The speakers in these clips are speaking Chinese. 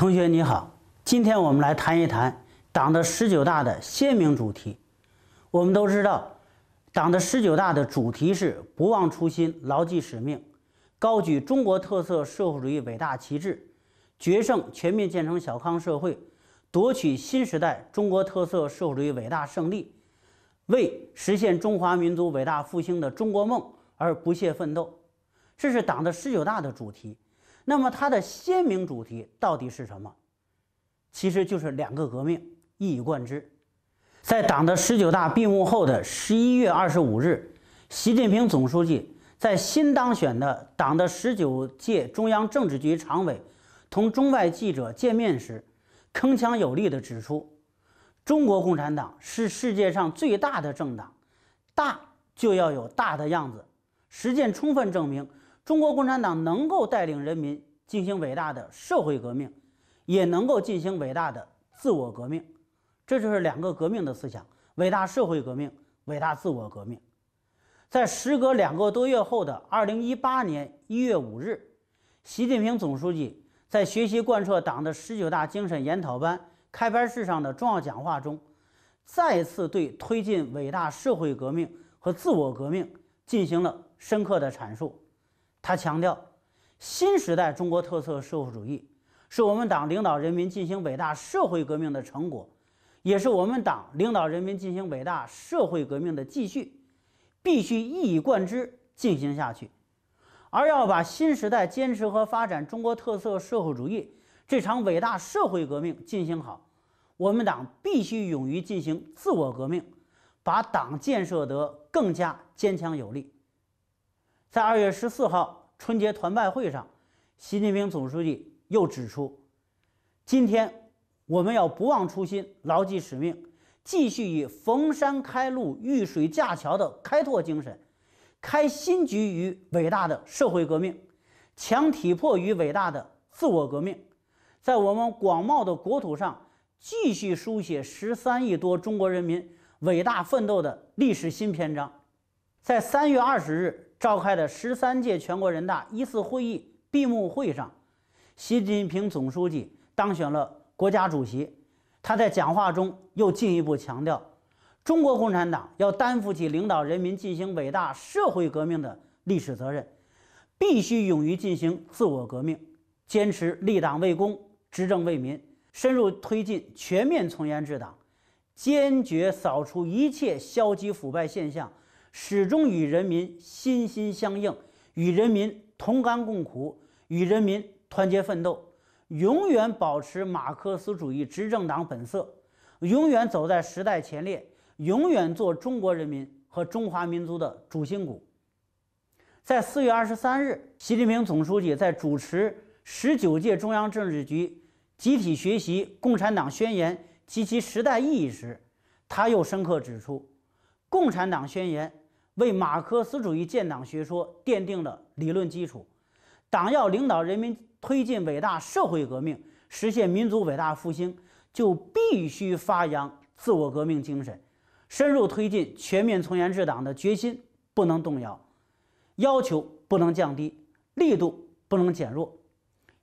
同学你好，今天我们来谈一谈党的十九大的鲜明主题。我们都知道，党的十九大的主题是不忘初心、牢记使命，高举中国特色社会主义伟大旗帜，决胜全面建成小康社会，夺取新时代中国特色社会主义伟大胜利，为实现中华民族伟大复兴的中国梦而不懈奋斗。这是党的十九大的主题。那么它的鲜明主题到底是什么？其实就是两个革命，一以贯之。在党的十九大闭幕后的十一月二十五日，习近平总书记在新当选的党的十九届中央政治局常委同中外记者见面时，铿锵有力地指出：“中国共产党是世界上最大的政党，大就要有大的样子。实践充分证明。”中国共产党能够带领人民进行伟大的社会革命，也能够进行伟大的自我革命，这就是两个革命的思想：伟大社会革命、伟大自我革命。在时隔两个多月后的二零一八年一月五日，习近平总书记在学习贯彻党的十九大精神研讨班开班式上的重要讲话中，再次对推进伟大社会革命和自我革命进行了深刻的阐述。他强调，新时代中国特色社会主义是我们党领导人民进行伟大社会革命的成果，也是我们党领导人民进行伟大社会革命的继续，必须一以贯之进行下去。而要把新时代坚持和发展中国特色社会主义这场伟大社会革命进行好，我们党必须勇于进行自我革命，把党建设得更加坚强有力。在二月十四号春节团拜会上，习近平总书记又指出，今天我们要不忘初心，牢记使命，继续以逢山开路、遇水架桥的开拓精神，开新局于伟大的社会革命，强体魄于伟大的自我革命，在我们广袤的国土上，继续书写十三亿多中国人民伟大奋斗的历史新篇章。在三月二十日。召开的十三届全国人大一次会议闭幕会上，习近平总书记当选了国家主席。他在讲话中又进一步强调，中国共产党要担负起领导人民进行伟大社会革命的历史责任，必须勇于进行自我革命，坚持立党为公、执政为民，深入推进全面从严治党，坚决扫除一切消极腐败现象。始终与人民心心相映，与人民同甘共苦，与人民团结奋斗，永远保持马克思主义执政党本色，永远走在时代前列，永远做中国人民和中华民族的主心骨。在四月二十三日，习近平总书记在主持十九届中央政治局集体学习《共产党宣言》及其时代意义时，他又深刻指出，《共产党宣言》。为马克思主义建党学说奠定了理论基础。党要领导人民推进伟大社会革命，实现民族伟大复兴，就必须发扬自我革命精神，深入推进全面从严治党的决心不能动摇，要求不能降低，力度不能减弱，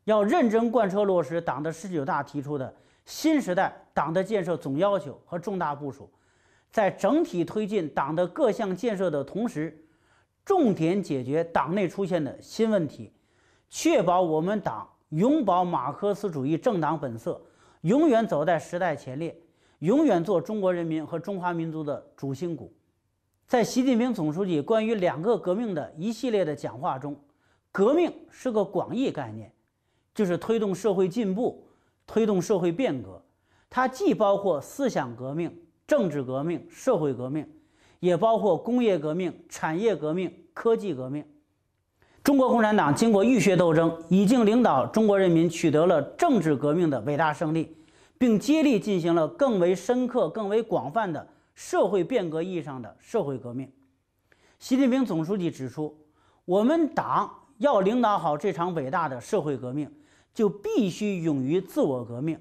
要认真贯彻落实党的十九大提出的新时代党的建设总要求和重大部署。在整体推进党的各项建设的同时，重点解决党内出现的新问题，确保我们党永葆马克思主义政党本色，永远走在时代前列，永远做中国人民和中华民族的主心骨。在习近平总书记关于两个革命的一系列的讲话中，革命是个广义概念，就是推动社会进步、推动社会变革，它既包括思想革命。政治革命、社会革命，也包括工业革命、产业革命、科技革命。中国共产党经过浴血斗争，已经领导中国人民取得了政治革命的伟大胜利，并接力进行了更为深刻、更为广泛的社会变革意义上的社会革命。习近平总书记指出，我们党要领导好这场伟大的社会革命，就必须勇于自我革命，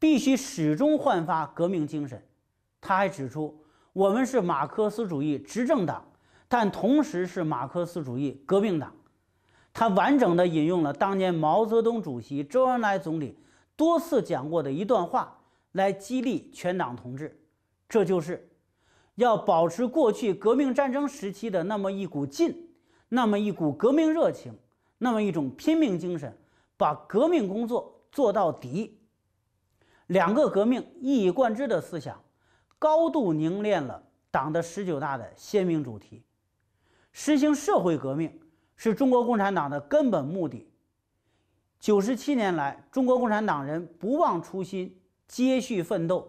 必须始终焕发革命精神。他还指出，我们是马克思主义执政党，但同时是马克思主义革命党。他完整的引用了当年毛泽东主席、周恩来总理多次讲过的一段话，来激励全党同志：这就是要保持过去革命战争时期的那么一股劲，那么一股革命热情，那么一种拼命精神，把革命工作做到底。两个革命一以贯之的思想。高度凝练了党的十九大的鲜明主题，实行社会革命是中国共产党的根本目的。九十七年来，中国共产党人不忘初心，接续奋斗，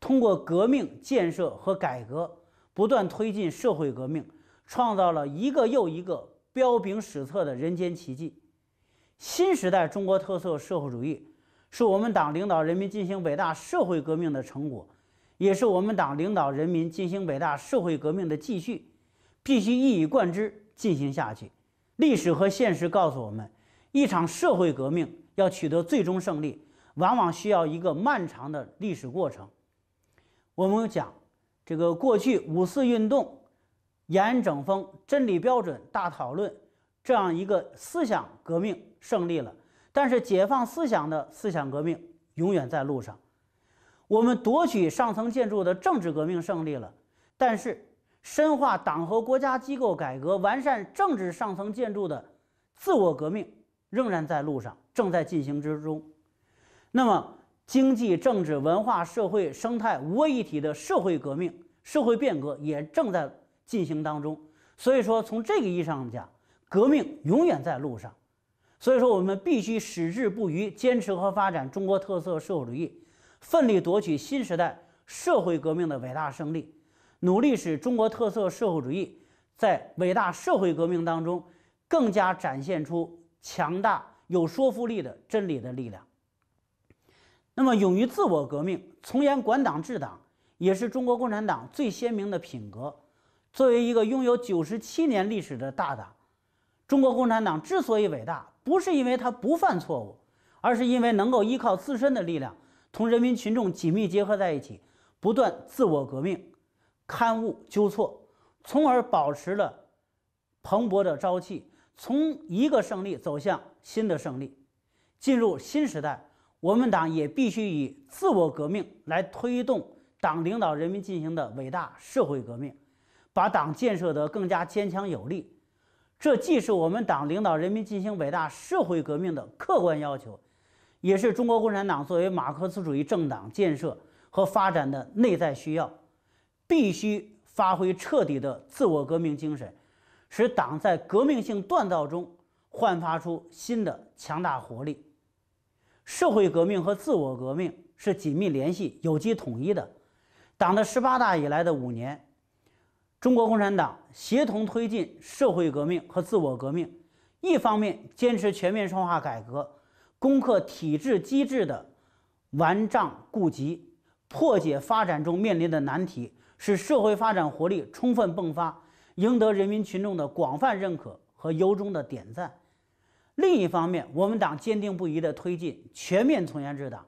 通过革命、建设和改革，不断推进社会革命，创造了一个又一个彪炳史册的人间奇迹。新时代中国特色社会主义是我们党领导人民进行伟大社会革命的成果。也是我们党领导人民进行伟大社会革命的继续，必须一以贯之进行下去。历史和现实告诉我们，一场社会革命要取得最终胜利，往往需要一个漫长的历史过程。我们讲这个过去五四运动、严整风、真理标准大讨论这样一个思想革命胜利了，但是解放思想的思想革命永远在路上。我们夺取上层建筑的政治革命胜利了，但是深化党和国家机构改革、完善政治上层建筑的自我革命仍然在路上，正在进行之中。那么，经济、政治、文化、社会、生态五位一体的社会革命、社会变革也正在进行当中。所以说，从这个意义上讲，革命永远在路上。所以说，我们必须矢志不渝、坚持和发展中国特色社会主义。奋力夺取新时代社会革命的伟大胜利，努力使中国特色社会主义在伟大社会革命当中更加展现出强大有说服力的真理的力量。那么，勇于自我革命、从严管党治党，也是中国共产党最鲜明的品格。作为一个拥有九十七年历史的大党，中国共产党之所以伟大，不是因为它不犯错误，而是因为能够依靠自身的力量。同人民群众紧密结合在一起，不断自我革命、刊物纠错，从而保持了蓬勃的朝气，从一个胜利走向新的胜利。进入新时代，我们党也必须以自我革命来推动党领导人民进行的伟大社会革命，把党建设得更加坚强有力。这既是我们党领导人民进行伟大社会革命的客观要求。也是中国共产党作为马克思主义政党建设和发展的内在需要，必须发挥彻底的自我革命精神，使党在革命性锻造中焕发出新的强大活力。社会革命和自我革命是紧密联系、有机统一的。党的十八大以来的五年，中国共产党协同推进社会革命和自我革命，一方面坚持全面深化改革。攻克体制机制的顽瘴痼疾，破解发展中面临的难题，使社会发展活力充分迸发，赢得人民群众的广泛认可和由衷的点赞。另一方面，我们党坚定不移地推进全面从严治党，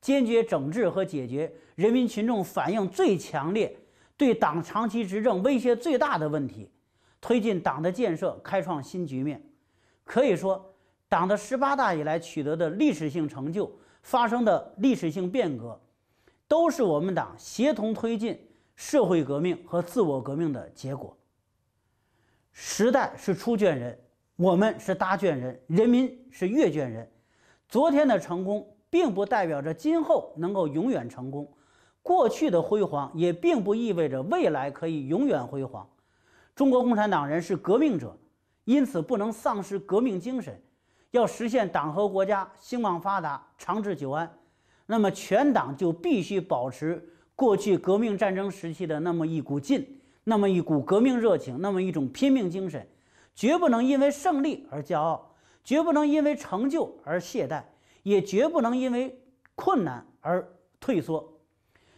坚决整治和解决人民群众反映最强烈、对党长期执政威胁最大的问题，推进党的建设开创新局面。可以说。党的十八大以来取得的历史性成就、发生的历史性变革，都是我们党协同推进社会革命和自我革命的结果。时代是出卷人，我们是答卷人，人民是阅卷人。昨天的成功并不代表着今后能够永远成功，过去的辉煌也并不意味着未来可以永远辉煌。中国共产党人是革命者，因此不能丧失革命精神。要实现党和国家兴旺发达、长治久安，那么全党就必须保持过去革命战争时期的那么一股劲，那么一股革命热情，那么一种拼命精神，绝不能因为胜利而骄傲，绝不能因为成就而懈怠，也绝不能因为困难而退缩，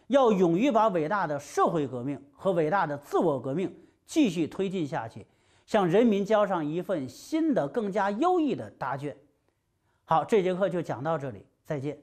要勇于把伟大的社会革命和伟大的自我革命继续推进下去。向人民交上一份新的、更加优异的答卷。好，这节课就讲到这里，再见。